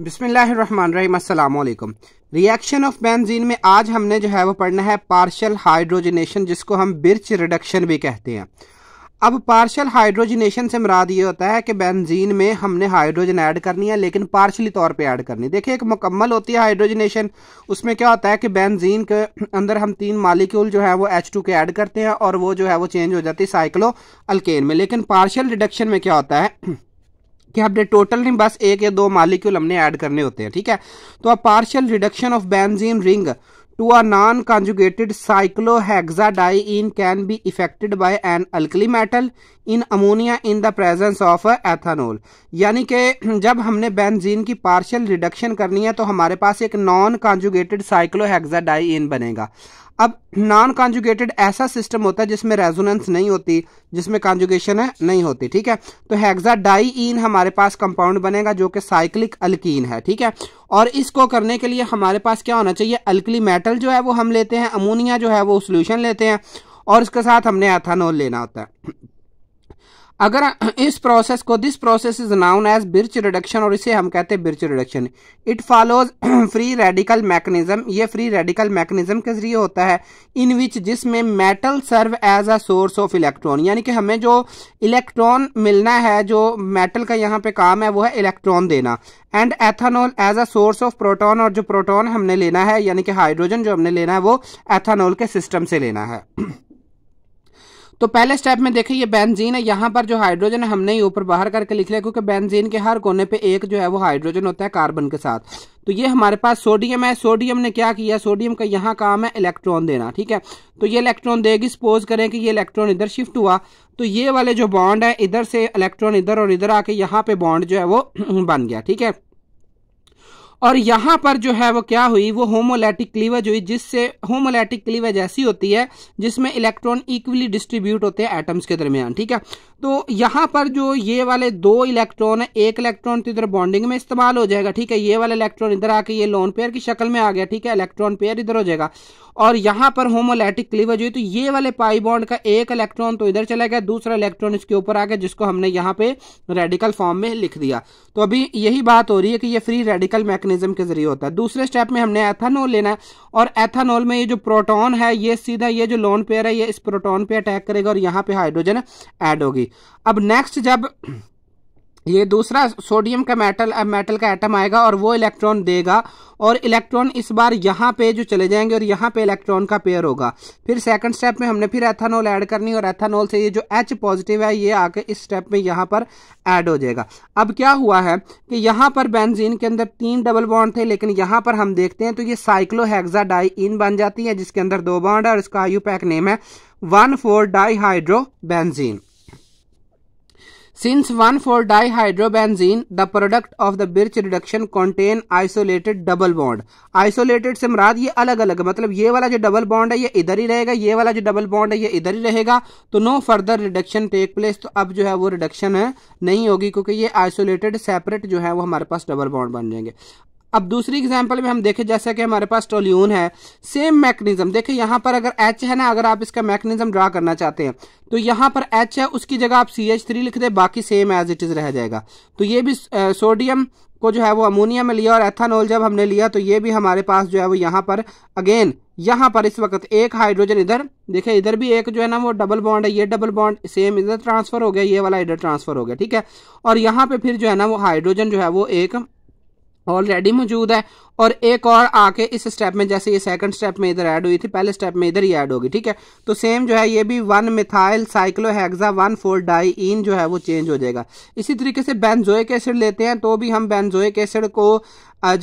बिसमीम reaction of benzene में आज हमने जो है वो पढ़ना है पार्शल हाइड्रोजनेशन जिसको हम बिर्च रिडक्शन भी कहते हैं अब पार्शल हाइड्रोजनेशन से मराद ये होता है कि बेंजीन में हमने हाइड्रोजन ऐड करनी है लेकिन पार्शली तौर पे ऐड करनी देखिए एक मुकम्मल होती है हाइड्रोजनेशन उसमें क्या होता है कि बेंजीन के अंदर हम तीन मालिक्यूल जो है वो एच टू के ऐड करते हैं और वो जो है वो चेंज हो जाती है साइक्लो अल्केन में लेकिन पार्शल रिडक्शन में क्या होता है कि हमने टोटल नहीं बस एक या दो मालिक्यूल हमने ऐड करने होते हैं ठीक है तो a partial reduction of benzene ring to a non conjugated cyclohexadiene can be effected by an alkali metal in ammonia in the presence of ethanol यानी कि जब हमने बेंजीन की पार्शियल रिडक्शन करनी है तो हमारे पास एक नॉन कॉन्जुगेटेड साइक्लोहेक्साडाइन बनेगा अब नॉन कॉन्जुगेटेड ऐसा सिस्टम होता है जिसमें रेजोनेंस नहीं होती जिसमें कॉन्जुगेशन है नहीं होती ठीक है तो हैग्जा डाईन हमारे पास कंपाउंड बनेगा जो कि साइक्लिक अल्कीन है ठीक है और इसको करने के लिए हमारे पास क्या होना चाहिए अल्कली मेटल जो है वो हम लेते हैं अमोनिया जो है वो सोल्यूशन लेते हैं और इसके साथ हमने एथानोल लेना होता है अगर इस प्रोसेस को this process is known as Birch reduction और इसे हम कहते हैं Birch reduction it follows free radical mechanism ये फ्री रेडिकल मैकेनिज्म के जरिए होता है इन विच जिसमें metal serve as a source of electron यानी कि हमें जो इलेक्ट्रॉन मिलना है जो मेटल का यहाँ पे काम है वो है इलेक्ट्रॉन देना and ethanol as a source of proton और जो प्रोटोन हमने लेना है यानी कि हाइड्रोजन जो हमने लेना है वो एथानोल के सिस्टम से लेना है तो पहले स्टेप में देखें ये बेंजीन है यहाँ पर जो हाइड्रोजन है हमने ही ऊपर बाहर करके लिख लिया क्योंकि बेंजीन के हर कोने पे एक जो है वो हाइड्रोजन होता है कार्बन के साथ तो ये हमारे पास सोडियम है सोडियम ने क्या किया सोडियम का यहाँ काम है इलेक्ट्रॉन देना ठीक है तो ये इलेक्ट्रॉन देगी सपोज करें कि ये इलेक्ट्रॉन इधर शिफ्ट हुआ तो ये वाले जो बॉन्ड है इधर से इलेक्ट्रॉन इधर और इधर आके यहाँ पे बॉन्ड जो है वो बन गया ठीक है और यहां पर जो है वो क्या हुई वो होमोलैटिक क्लीवेज हुई जिससे होमोलैटिक क्लीवेज ऐसी होती है जिसमें इलेक्ट्रॉन इक्वली डिस्ट्रीब्यूट होते हैं एटम्स के दरमियान ठीक है तो यहां पर जो ये वाले दो इलेक्ट्रॉन है एक इलेक्ट्रॉन तो इधर बॉन्डिंग में इस्तेमाल हो जाएगा ठीक है ये वाला इलेक्ट्रॉन इधर आके ये लोन पेयर की शक्ल में आ गया ठीक है इलेक्ट्रॉन पेयर इधर हो जाएगा और यहां पर होमोलैटिक क्लीवेज हुई तो ये वाले पाई बॉन्ड का एक इलेक्ट्रॉन तो इधर चला गया दूसरा इलेक्ट्रॉन इसके ऊपर आ गया जिसको हमने यहां पर रेडिकल फॉर्म में लिख दिया तो अभी यही बात हो रही है कि ये फ्री रेडिकल मैकेनिज्म मैकेनिज्म के जरिए होता है दूसरे स्टेप में हमने एथानोल लेना है और एथानोल में ये जो प्रोटॉन है ये सीधा ये जो लोन पेयर है ये इस प्रोटॉन पे अटैक करेगा और यहाँ पे हाइड्रोजन ऐड होगी अब नेक्स्ट जब ये दूसरा सोडियम का मेटल मेटल का एटम आएगा और वो इलेक्ट्रॉन देगा और इलेक्ट्रॉन इस बार यहाँ पे जो चले जाएंगे और यहाँ पे इलेक्ट्रॉन का पेयर होगा फिर सेकंड स्टेप में हमने फिर एथानॉल ऐड करनी और एथानॉल से ये जो एच पॉजिटिव है ये आके इस स्टेप में यहाँ पर ऐड हो जाएगा अब क्या हुआ है कि यहाँ पर बेंजीन के अंदर तीन डबल बॉन्ड थे लेकिन यहाँ पर हम देखते हैं तो ये साइक्लोहेक्सा डाई इन बन जाती है जिसके अंदर दो बॉन्ड है और इसका आयु पैक नेम है one four di hydro benzene Since 1,4-dihydrobenzene, the product of the birch reduction contain isolated double bond. Isolated से मराद ये अलग अलग मतलब ये वाला जो डबल बॉन्ड है ये इधर ही रहेगा ये वाला जो डबल बॉन्ड है ये इधर ही रहेगा तो no further reduction take place तो अब जो है वो रिडक्शन नहीं होगी क्योंकि ये आइसोलेटेड सेपरेट जो है वो हमारे पास डबल बॉन्ड बन जाएंगे अब दूसरी एग्जाम्पल में हम देखें जैसे कि हमारे पास टोल्यून है सेम मैकनिज्म देखें यहाँ पर अगर एच है ना अगर आप इसका मैकेनिज्म ड्रा करना चाहते हैं तो यहाँ पर एच है उसकी जगह आप सी एच थ्री लिख दे बाकी सेम एज इट इज़ रह जाएगा तो ये भी सोडियम को जो है वो अमोनिया में लिया और एथानोल जब हमने लिया तो ये भी हमारे पास जो है वो यहाँ पर अगेन यहाँ पर इस वक्त एक हाइड्रोजन इधर देखे इधर भी एक जो है ना वो डबल बॉन्ड है ये डबल बॉन्ड सेम इधर ट्रांसफर हो गया ये वाला इधर ट्रांसफर हो गया ठीक है और यहाँ पे फिर जो है ना वो हाइड्रोजन जो है वो एक ऑलरेडी मौजूद है और एक और आके इस स्टेप में जैसे ये सेकंड स्टेप में इधर ऐड हुई थी पहले स्टेप में इधर ही ऐड होगी ठीक है तो सेम जो है ये भी one methyl cyclohexa one four di जो है वो चेंज हो जाएगा इसी तरीके से बेंजोइक एसिड लेते हैं तो भी हम बेंजोइक एसिड को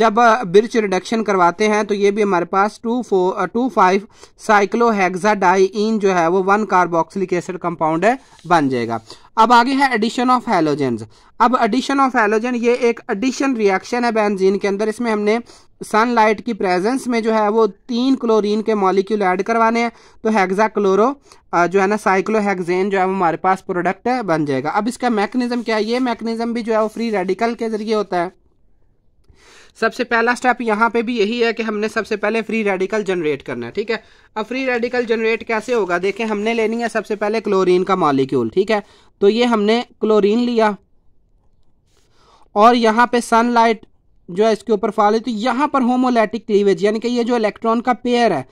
जब ब्रिच रिडक्शन करवाते हैं तो ये भी हमारे पास two four two five cyclohexa diene जो है वो वन कार्बोक्सिलिक एसिड कंपाउंड है बन जाएगा अब आगे है एडिशन ऑफ हेलोजन अब एडिशन ऑफ हेलोजन ये एक एडिशन रिएक्शन है बेंजीन के अंदर इसमें हमने सनलाइट की प्रेजेंस में जो है वो तीन क्लोरीन के मॉलिक्यूल ऐड करवाने हैं तो हैगजा क्लोरो जो है ना साइक्लोहेगजेन जो है वो हमारे पास प्रोडक्ट है बन जाएगा अब इसका मैकेनिज्म क्या है ये मैकेनिज्म भी जो है वो फ्री रेडिकल के जरिए होता है सबसे पहला स्टेप यहाँ पे भी यही है कि हमने सबसे पहले फ्री रेडिकल जनरेट करना है ठीक है अब फ्री रेडिकल जनरेट कैसे होगा देखें हमने लेनी है सबसे पहले क्लोरीन का मॉलिक्यूल ठीक है तो ये हमने क्लोरीन लिया और यहाँ पे सनलाइट जो है इसके ऊपर फॉल हुई तो यहाँ पर होमोलैटिक क्लीवेज यानी कि ये जो इलेक्ट्रॉन का पेयर है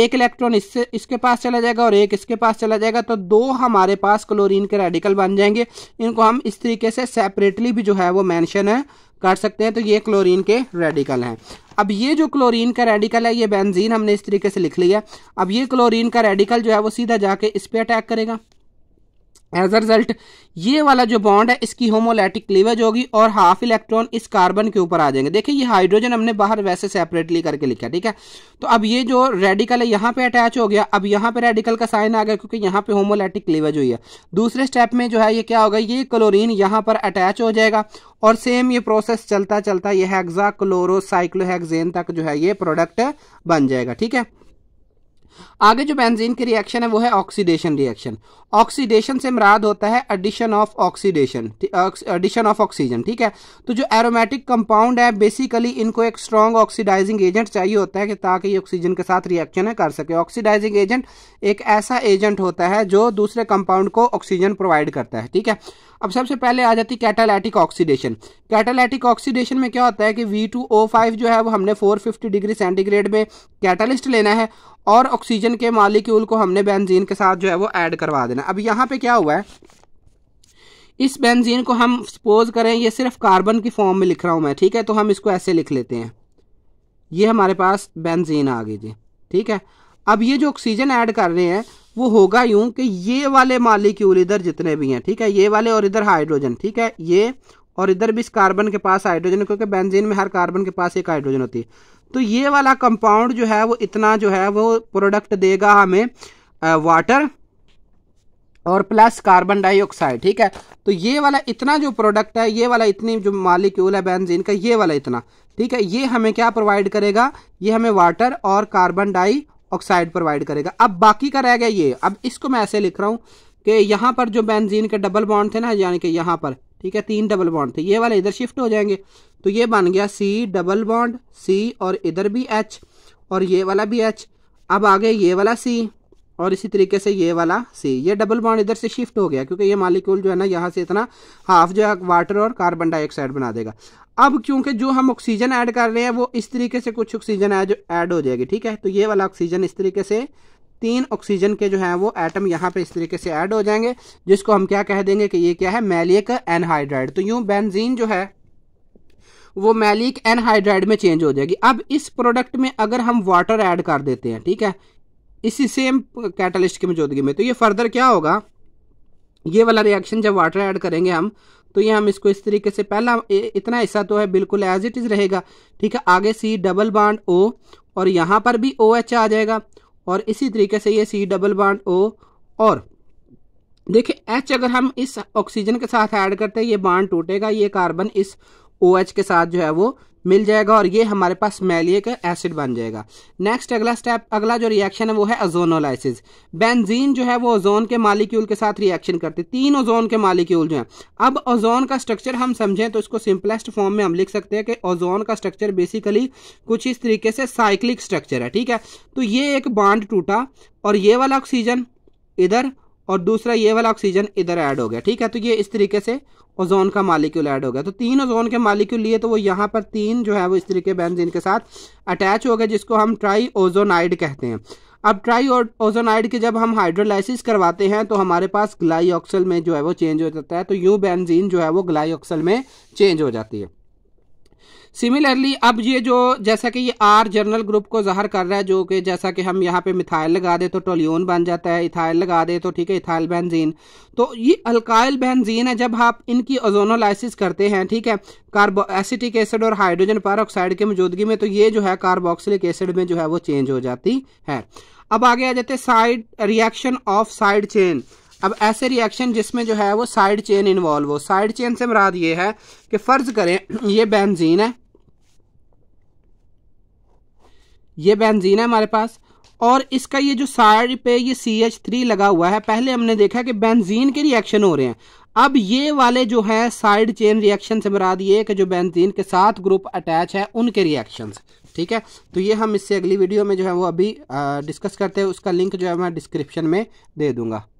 एक इलेक्ट्रॉन इससे इसके पास चला जाएगा और एक इसके पास चला जाएगा तो दो हमारे पास क्लोरीन के रेडिकल बन जाएंगे इनको हम इस तरीके से सेपरेटली भी जो है वो मैंशन है कर सकते हैं तो ये क्लोरीन के रेडिकल हैं अब ये जो क्लोरीन का रेडिकल है ये बेंजीन हमने इस तरीके से लिख लिया अब ये क्लोरीन का रेडिकल जो है वो सीधा जाके इस पर अटैक करेगा एज अ रिजल्ट ये वाला जो बॉन्ड है इसकी होमोलैटिक क्लीवेज होगी और हाफ इलेक्ट्रॉन इस कार्बन के ऊपर आ जाएंगे देखिए ये हाइड्रोजन हमने बाहर वैसे सेपरेटली करके लिखा ठीक है तो अब ये जो रेडिकल है यहाँ पे अटैच हो गया अब यहाँ पे रेडिकल का साइन आ गया क्योंकि यहाँ पे होमोलैटिक क्लीवेज हुई है दूसरे स्टेप में जो है ये क्या होगा ये क्लोरीन यहाँ पर अटैच हो जाएगा और सेम ये प्रोसेस चलता चलता ये हेक्सा क्लोरोसाइक्लोहेक्जेन तक जो है ये प्रोडक्ट बन जाएगा ठीक है आगे जो बेंजीन की रिएक्शन है वो है ऑक्सीडेशन रिएक्शन ऑक्सीडेशन से मराद होता है addition of oxidation addition of oxygen ठीक है तो जो एरोमेटिक कंपाउंड है बेसिकली इनको एक स्ट्रॉन्ग ऑक्सीडाइजिंग एजेंट चाहिए होता है कि ताकि ये ऑक्सीजन के साथ रिएक्शन कर सके ऑक्सीडाइजिंग एजेंट एक ऐसा एजेंट होता है जो दूसरे कंपाउंड को ऑक्सीजन प्रोवाइड करता है ठीक है अब सबसे पहले आ जाती कैटालैटिक ऑक्सीडेशन कैटालैटिक ऑक्सीडेशन में क्या होता है कि वी जो है वो हमने 450 डिग्री सेंटीग्रेड में कैटालिस्ट लेना है और ऑक्सीजन के मालिक्यूल को हमने बेंजीन के साथ जो है वो ऐड करवा देना अब यहाँ पे क्या हुआ है इस बेंजीन को हम सपोज करें ये सिर्फ कार्बन की फॉर्म में लिख रहा हूँ मैं ठीक है तो हम इसको ऐसे लिख लेते हैं ये हमारे पास बेंजीन आ गई जी ठीक है अब ये जो ऑक्सीजन ऐड कर रहे हैं वो होगा यूं कि ये वाले मालिक्यूल इधर जितने भी हैं ठीक है ये वाले और इधर हाइड्रोजन ठीक है ये और इधर भी इस कार्बन के पास हाइड्रोजन क्योंकि बेंजीन में हर कार्बन के पास एक हाइड्रोजन होती है तो ये वाला कंपाउंड जो है वो इतना जो है वो प्रोडक्ट देगा हमें वाटर और प्लस कार्बन डाइऑक्साइड ठीक है तो ये वाला इतना जो प्रोडक्ट है ये वाला इतनी जो मालिक्यूल है बेंजीन का ये वाला इतना ठीक है ये हमें क्या प्रोवाइड करेगा ये हमें वाटर और कार्बन डाई ऑक्साइड प्रोवाइड करेगा अब बाकी का रह गया ये अब इसको मैं ऐसे लिख रहा हूँ कि यहाँ पर जो बेंजीन के डबल बॉन्ड थे ना यानी कि यहाँ पर ठीक है तीन डबल बॉन्ड थे ये वाले इधर शिफ्ट हो जाएंगे तो ये बन गया सी डबल बॉन्ड सी और इधर भी एच और ये वाला भी एच अब आगे ये वाला सी और इसी तरीके से ये वाला सी ये डबल बॉन्ड इधर से शिफ्ट हो गया क्योंकि ये मालिक्यूल जो है ना यहाँ से इतना हाफ जो है वाटर और कार्बन डाइऑक्साइड बना देगा अब क्योंकि जो हम ऑक्सीजन ऐड कर रहे हैं वो इस तरीके से कुछ ऑक्सीजन जो ऐड हो जाएगी ठीक है तो ये वाला ऑक्सीजन इस तरीके से तीन ऑक्सीजन के जो है वो एटम यहाँ पे इस तरीके से ऐड हो जाएंगे जिसको हम क्या कह देंगे कि ये क्या है मैलिक एनहाइड्राइड तो यूं बेंजीन जो है वो मैलिक एनहाइड्राइड में चेंज हो जाएगी अब इस प्रोडक्ट में अगर हम वाटर ऐड कर देते हैं ठीक है इसी सेम कैटलिस्ट की मौजूदगी में तो ये फर्दर क्या होगा ये वाला रिएक्शन जब वाटर ऐड करेंगे हम तो ये हम इसको इस तरीके से पहला इतना हिस्सा तो है बिल्कुल एज इट इज़ रहेगा ठीक है आगे सी डबल बाड ओ और यहाँ पर भी ओ OH एच आ जाएगा और इसी तरीके से ये सी डबल बाड ओ और देखिए एच अगर हम इस ऑक्सीजन के साथ ऐड करते हैं ये बाड टूटेगा ये कार्बन इस ओ OH के साथ जो है वो मिल जाएगा और ये हमारे पास मैलिक एसिड बन जाएगा नेक्स्ट अगला स्टेप अगला जो रिएक्शन है वो है ओजोनोलाइसिस बेंजीन जो है वो ओजोन के मालिक्यूल के साथ रिएक्शन करते तीन ओजोन के मालिक्यूल जो हैं अब ओजोन का स्ट्रक्चर हम समझें तो इसको सिंपलेस्ट फॉर्म में हम लिख सकते हैं कि ओजोन का स्ट्रक्चर बेसिकली कुछ इस तरीके से साइक्लिक स्ट्रक्चर है ठीक है तो ये एक बाड टूटा और ये वाला ऑक्सीजन इधर और दूसरा ये वाला ऑक्सीजन इधर ऐड हो गया ठीक है तो ये इस तरीके से ओजोन का मालिक्यूल ऐड हो गया तो तीन ओजोन के मालिक्यूल लिए तो वो यहाँ पर तीन जो है वो इस तरीके बेंजीन के साथ अटैच हो गए जिसको हम ट्राई ओजोनाइड कहते हैं अब ट्राई ओजोनाइड की जब हम हाइड्रोलाइसिस करवाते हैं तो हमारे पास ग्लाईऑक्सल में जो है वो चेंज हो जाता है तो यू बैनजीन जो है वो ग्लाईऑक्सल में चेंज हो जाती है सिमिलरली अब ये जो जैसा कि ये आर जर्नल ग्रुप को जहर कर रहा है जो कि जैसा कि हम यहाँ पे मिथाइल लगा दे तो टोलियन बन जाता है इथाइल लगा दे तो ठीक है इथाइल बेंजीन तो ये अल्काइल बेंजीन है जब आप इनकी ओजोनोलाइसिस करते हैं ठीक है कार्बो एसिटिक एसिड और हाइड्रोजन पर की मौजूदगी में तो ये जो है कार्बोक्सिलिक एसिड में जो है वो चेंज हो जाती है अब आगे आ जाते side reaction of side chain अब ऐसे रिएक्शन जिसमें जो है वो साइड चेन इन्वॉल्व हो साइड चेन से मराद ये है कि फ़र्ज़ करें ये बेंजीन है ये बेंजीन है हमारे पास और इसका ये जो साइड पे ये सी एच थ्री लगा हुआ है पहले हमने देखा कि बेंजीन के रिएक्शन हो रहे हैं अब ये वाले जो है साइड चेन रिएक्शन से मरा ये कि जो बेंजीन के साथ ग्रुप अटैच है उनके रिएक्शन ठीक है तो ये हम इससे अगली वीडियो में जो है वो अभी आ, डिस्कस करते हैं उसका लिंक जो है मैं डिस्क्रिप्शन में दे दूंगा